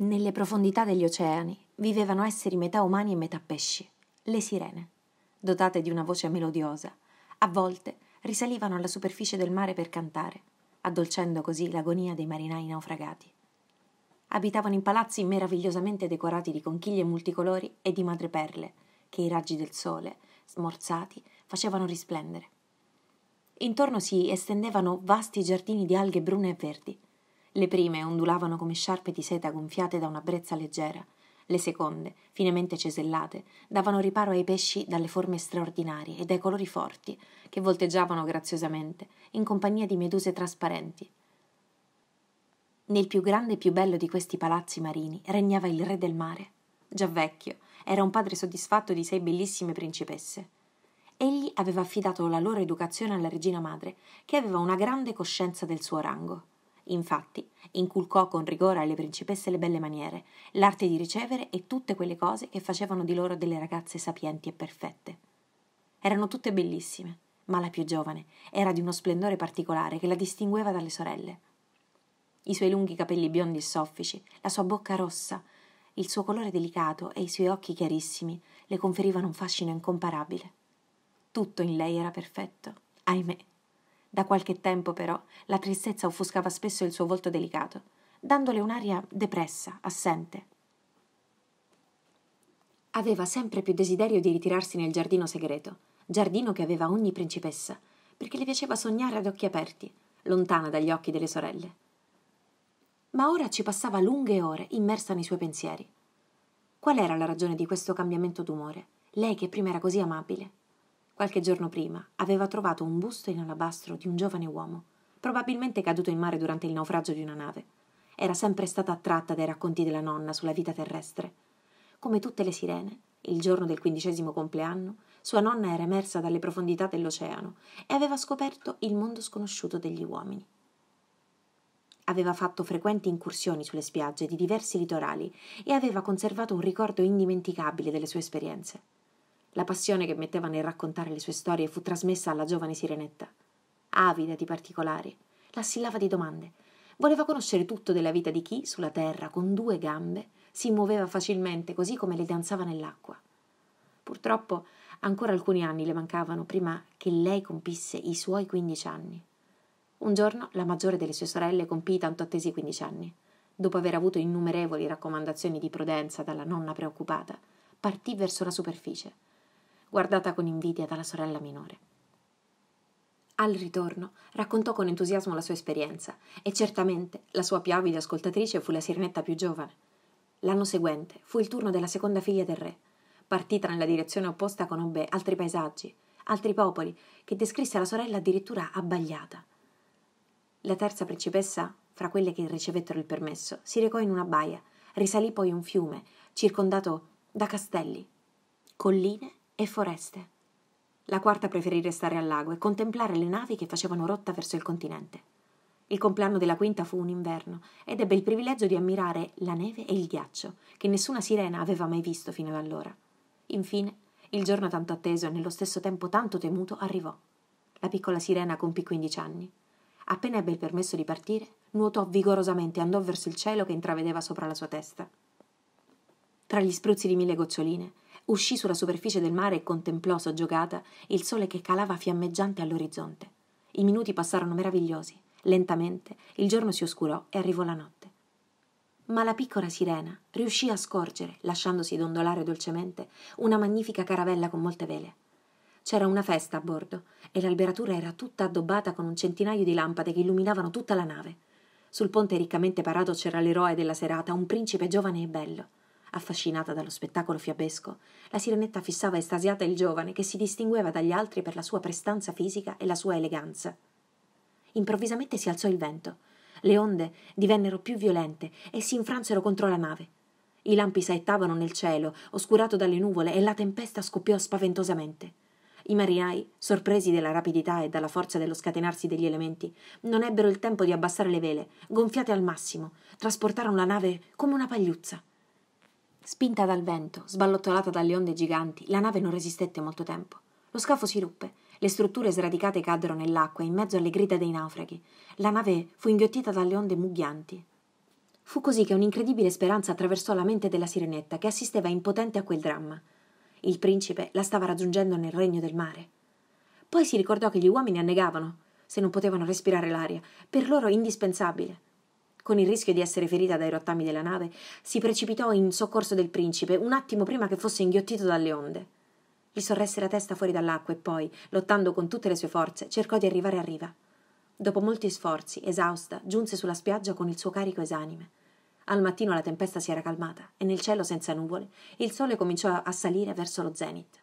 Nelle profondità degli oceani vivevano esseri metà umani e metà pesci, le sirene, dotate di una voce melodiosa. A volte risalivano alla superficie del mare per cantare, addolcendo così l'agonia dei marinai naufragati. Abitavano in palazzi meravigliosamente decorati di conchiglie multicolori e di madreperle, che i raggi del sole, smorzati, facevano risplendere. Intorno si estendevano vasti giardini di alghe brune e verdi, le prime ondulavano come sciarpe di seta gonfiate da una brezza leggera. Le seconde, finemente cesellate, davano riparo ai pesci dalle forme straordinarie e dai colori forti, che volteggiavano graziosamente, in compagnia di meduse trasparenti. Nel più grande e più bello di questi palazzi marini regnava il re del mare. Già vecchio, era un padre soddisfatto di sei bellissime principesse. Egli aveva affidato la loro educazione alla regina madre, che aveva una grande coscienza del suo rango. Infatti, inculcò con rigore alle principesse le belle maniere, l'arte di ricevere e tutte quelle cose che facevano di loro delle ragazze sapienti e perfette. Erano tutte bellissime, ma la più giovane era di uno splendore particolare che la distingueva dalle sorelle. I suoi lunghi capelli biondi e soffici, la sua bocca rossa, il suo colore delicato e i suoi occhi chiarissimi le conferivano un fascino incomparabile. Tutto in lei era perfetto, ahimè da qualche tempo, però, la tristezza offuscava spesso il suo volto delicato, dandole un'aria depressa, assente. Aveva sempre più desiderio di ritirarsi nel giardino segreto, giardino che aveva ogni principessa, perché le piaceva sognare ad occhi aperti, lontana dagli occhi delle sorelle. Ma ora ci passava lunghe ore immersa nei suoi pensieri. Qual era la ragione di questo cambiamento d'umore? Lei che prima era così amabile. Qualche giorno prima aveva trovato un busto in alabastro di un giovane uomo, probabilmente caduto in mare durante il naufragio di una nave. Era sempre stata attratta dai racconti della nonna sulla vita terrestre. Come tutte le sirene, il giorno del quindicesimo compleanno, sua nonna era emersa dalle profondità dell'oceano e aveva scoperto il mondo sconosciuto degli uomini. Aveva fatto frequenti incursioni sulle spiagge di diversi litorali e aveva conservato un ricordo indimenticabile delle sue esperienze. La passione che metteva nel raccontare le sue storie fu trasmessa alla giovane sirenetta. Avida di particolari, la assillava di domande. Voleva conoscere tutto della vita di chi, sulla terra, con due gambe, si muoveva facilmente, così come le danzava nell'acqua. Purtroppo ancora alcuni anni le mancavano prima che lei compisse i suoi quindici anni. Un giorno la maggiore delle sue sorelle compì i tanto attesi quindici anni. Dopo aver avuto innumerevoli raccomandazioni di prudenza dalla nonna preoccupata, partì verso la superficie guardata con invidia dalla sorella minore. Al ritorno raccontò con entusiasmo la sua esperienza e certamente la sua più avida ascoltatrice fu la sirenetta più giovane. L'anno seguente fu il turno della seconda figlia del re. Partita nella direzione opposta conobbe altri paesaggi, altri popoli, che descrisse la sorella addirittura abbagliata. La terza principessa, fra quelle che ricevettero il permesso, si recò in una baia, risalì poi un fiume, circondato da castelli, colline e foreste. La quarta preferì restare al lago e contemplare le navi che facevano rotta verso il continente. Il compleanno della quinta fu un inverno ed ebbe il privilegio di ammirare la neve e il ghiaccio, che nessuna sirena aveva mai visto fino ad allora. Infine, il giorno tanto atteso e nello stesso tempo tanto temuto arrivò. La piccola sirena compì 15 anni. Appena ebbe il permesso di partire, nuotò vigorosamente e andò verso il cielo che intravedeva sopra la sua testa. Tra gli spruzzi di mille goccioline, uscì sulla superficie del mare e contemplò soggiogata il sole che calava fiammeggiante all'orizzonte. I minuti passarono meravigliosi. Lentamente il giorno si oscurò e arrivò la notte. Ma la piccola sirena riuscì a scorgere, lasciandosi dondolare dolcemente, una magnifica caravella con molte vele. C'era una festa a bordo e l'alberatura era tutta addobbata con un centinaio di lampade che illuminavano tutta la nave. Sul ponte riccamente parato c'era l'eroe della serata, un principe giovane e bello. Affascinata dallo spettacolo fiabesco, la sirenetta fissava estasiata il giovane che si distingueva dagli altri per la sua prestanza fisica e la sua eleganza. Improvvisamente si alzò il vento. Le onde divennero più violente e si infransero contro la nave. I lampi saettavano nel cielo, oscurato dalle nuvole, e la tempesta scoppiò spaventosamente. I marinai, sorpresi della rapidità e dalla forza dello scatenarsi degli elementi, non ebbero il tempo di abbassare le vele, gonfiate al massimo, trasportarono la nave come una pagliuzza. Spinta dal vento, sballottolata dalle onde giganti, la nave non resistette molto tempo. Lo scafo si ruppe, le strutture sradicate caddero nell'acqua in mezzo alle grida dei naufraghi. La nave fu inghiottita dalle onde mugghianti. Fu così che un'incredibile speranza attraversò la mente della sirenetta che assisteva impotente a quel dramma. Il principe la stava raggiungendo nel regno del mare. Poi si ricordò che gli uomini annegavano, se non potevano respirare l'aria, per loro indispensabile con il rischio di essere ferita dai rottami della nave, si precipitò in soccorso del principe un attimo prima che fosse inghiottito dalle onde. Gli sorresse la testa fuori dall'acqua e poi, lottando con tutte le sue forze, cercò di arrivare a riva. Dopo molti sforzi, esausta, giunse sulla spiaggia con il suo carico esanime. Al mattino la tempesta si era calmata e nel cielo senza nuvole il sole cominciò a salire verso lo zenit.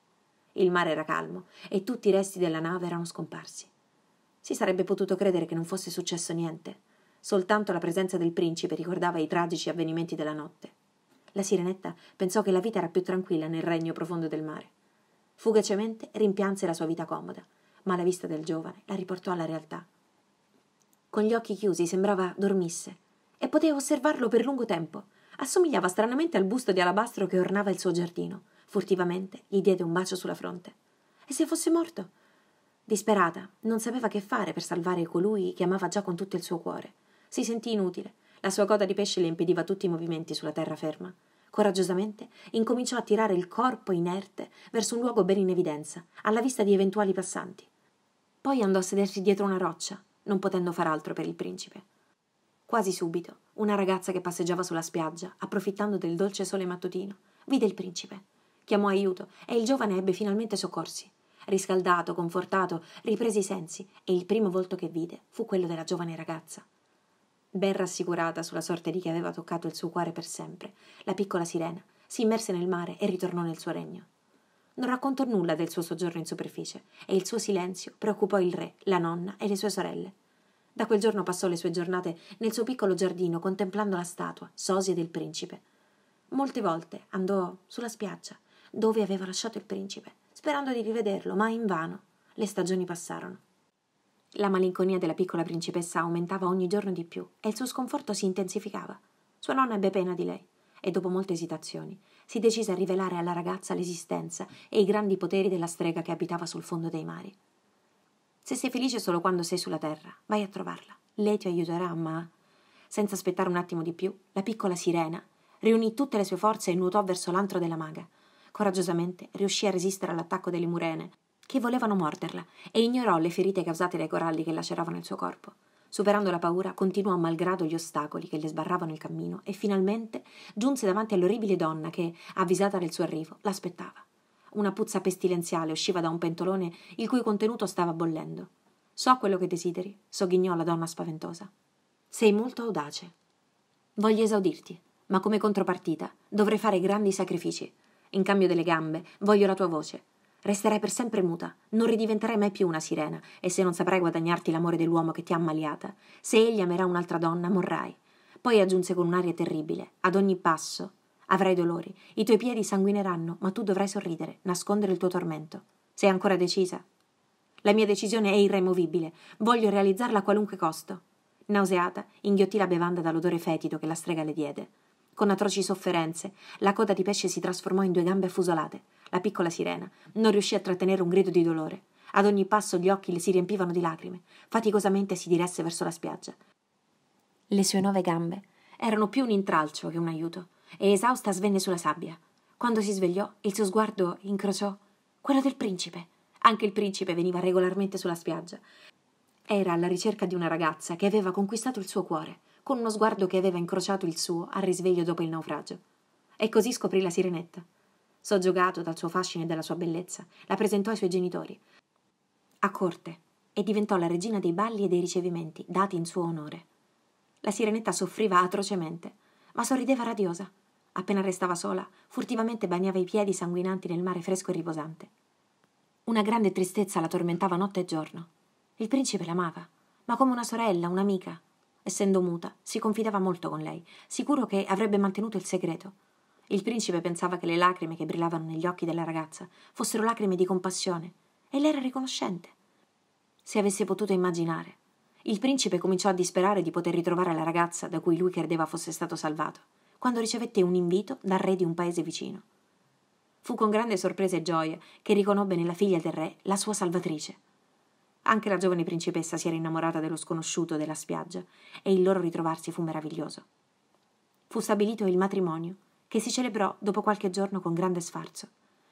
Il mare era calmo e tutti i resti della nave erano scomparsi. Si sarebbe potuto credere che non fosse successo niente, Soltanto la presenza del principe ricordava i tragici avvenimenti della notte. La sirenetta pensò che la vita era più tranquilla nel regno profondo del mare. Fugacemente rimpianse la sua vita comoda, ma la vista del giovane la riportò alla realtà. Con gli occhi chiusi sembrava dormisse e poteva osservarlo per lungo tempo. Assomigliava stranamente al busto di alabastro che ornava il suo giardino. Furtivamente gli diede un bacio sulla fronte. E se fosse morto? Disperata, non sapeva che fare per salvare colui che amava già con tutto il suo cuore. Si sentì inutile. La sua coda di pesce le impediva tutti i movimenti sulla terraferma. Coraggiosamente incominciò a tirare il corpo inerte verso un luogo ben in evidenza, alla vista di eventuali passanti. Poi andò a sedersi dietro una roccia, non potendo far altro per il principe. Quasi subito, una ragazza che passeggiava sulla spiaggia, approfittando del dolce sole mattutino, vide il principe. Chiamò aiuto e il giovane ebbe finalmente soccorsi. Riscaldato, confortato, riprese i sensi e il primo volto che vide fu quello della giovane ragazza ben rassicurata sulla sorte di chi aveva toccato il suo cuore per sempre, la piccola sirena si immerse nel mare e ritornò nel suo regno. Non raccontò nulla del suo soggiorno in superficie e il suo silenzio preoccupò il re, la nonna e le sue sorelle. Da quel giorno passò le sue giornate nel suo piccolo giardino contemplando la statua, sosia del principe. Molte volte andò sulla spiaggia, dove aveva lasciato il principe, sperando di rivederlo, ma invano. Le stagioni passarono. La malinconia della piccola principessa aumentava ogni giorno di più e il suo sconforto si intensificava. Sua nonna ebbe pena di lei e dopo molte esitazioni si decise a rivelare alla ragazza l'esistenza e i grandi poteri della strega che abitava sul fondo dei mari. Se sei felice solo quando sei sulla terra, vai a trovarla. Lei ti aiuterà, ma... Senza aspettare un attimo di più, la piccola sirena riunì tutte le sue forze e nuotò verso l'antro della maga. Coraggiosamente riuscì a resistere all'attacco delle murene che volevano morderla e ignorò le ferite causate dai coralli che laceravano il suo corpo. Superando la paura, continuò malgrado gli ostacoli che le sbarravano il cammino e finalmente giunse davanti all'orribile donna che, avvisata del suo arrivo, l'aspettava. Una puzza pestilenziale usciva da un pentolone il cui contenuto stava bollendo. So quello che desideri, sogghignò la donna spaventosa. Sei molto audace. Voglio esaudirti, ma come contropartita dovrei fare grandi sacrifici. In cambio delle gambe, voglio la tua voce, Resterai per sempre muta, non ridiventerai mai più una sirena, e se non saprai guadagnarti l'amore dell'uomo che ti ha ammaliata, se egli amerà un'altra donna, morrai. Poi aggiunse con un'aria terribile, ad ogni passo. Avrai dolori, i tuoi piedi sanguineranno, ma tu dovrai sorridere, nascondere il tuo tormento. Sei ancora decisa? La mia decisione è irremovibile, voglio realizzarla a qualunque costo. Nauseata, inghiottì la bevanda dall'odore fetido che la strega le diede. Con atroci sofferenze, la coda di pesce si trasformò in due gambe affusolate la piccola sirena. Non riuscì a trattenere un grido di dolore. Ad ogni passo gli occhi le si riempivano di lacrime. Faticosamente si diresse verso la spiaggia. Le sue nove gambe erano più un intralcio che un aiuto, e esausta svenne sulla sabbia. Quando si svegliò, il suo sguardo incrociò quello del principe. Anche il principe veniva regolarmente sulla spiaggia. Era alla ricerca di una ragazza che aveva conquistato il suo cuore, con uno sguardo che aveva incrociato il suo al risveglio dopo il naufragio. E così scoprì la sirenetta. Soggiogato dal suo fascino e dalla sua bellezza, la presentò ai suoi genitori. A corte e diventò la regina dei balli e dei ricevimenti dati in suo onore. La sirenetta soffriva atrocemente, ma sorrideva radiosa. Appena restava sola, furtivamente bagnava i piedi sanguinanti nel mare fresco e riposante. Una grande tristezza la tormentava notte e giorno. Il principe l'amava, ma come una sorella, un'amica. Essendo muta, si confidava molto con lei, sicuro che avrebbe mantenuto il segreto il principe pensava che le lacrime che brillavano negli occhi della ragazza fossero lacrime di compassione e l'era riconoscente. Se avesse potuto immaginare. Il principe cominciò a disperare di poter ritrovare la ragazza da cui lui credeva fosse stato salvato, quando ricevette un invito dal re di un paese vicino. Fu con grande sorpresa e gioia che riconobbe nella figlia del re la sua salvatrice. Anche la giovane principessa si era innamorata dello sconosciuto della spiaggia e il loro ritrovarsi fu meraviglioso. Fu stabilito il matrimonio che si celebrò dopo qualche giorno con grande sfarzo.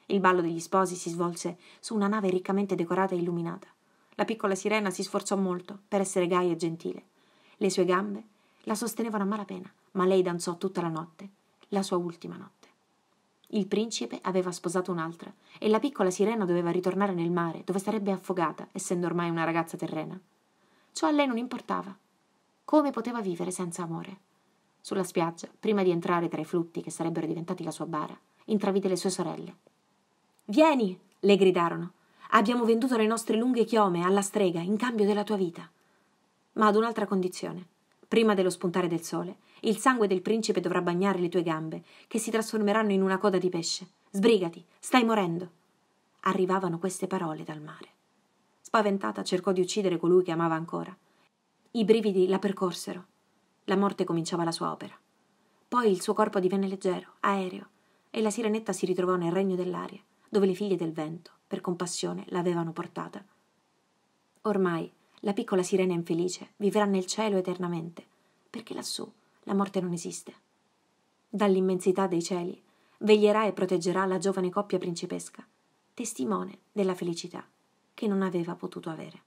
Il ballo degli sposi si svolse su una nave riccamente decorata e illuminata. La piccola sirena si sforzò molto per essere gaia e gentile. Le sue gambe la sostenevano a malapena, ma lei danzò tutta la notte, la sua ultima notte. Il principe aveva sposato un'altra e la piccola sirena doveva ritornare nel mare, dove sarebbe affogata, essendo ormai una ragazza terrena. Ciò a lei non importava. Come poteva vivere senza amore? Sulla spiaggia, prima di entrare tra i flutti che sarebbero diventati la sua bara, intravide le sue sorelle. Vieni! le gridarono. Abbiamo venduto le nostre lunghe chiome alla strega in cambio della tua vita. Ma ad un'altra condizione. Prima dello spuntare del sole, il sangue del principe dovrà bagnare le tue gambe, che si trasformeranno in una coda di pesce. Sbrigati, stai morendo. Arrivavano queste parole dal mare. Spaventata cercò di uccidere colui che amava ancora. I brividi la percorsero. La morte cominciava la sua opera. Poi il suo corpo divenne leggero, aereo, e la sirenetta si ritrovò nel regno dell'aria, dove le figlie del vento, per compassione, l'avevano portata. Ormai la piccola sirena infelice vivrà nel cielo eternamente, perché lassù la morte non esiste. Dall'immensità dei cieli veglierà e proteggerà la giovane coppia principesca, testimone della felicità che non aveva potuto avere.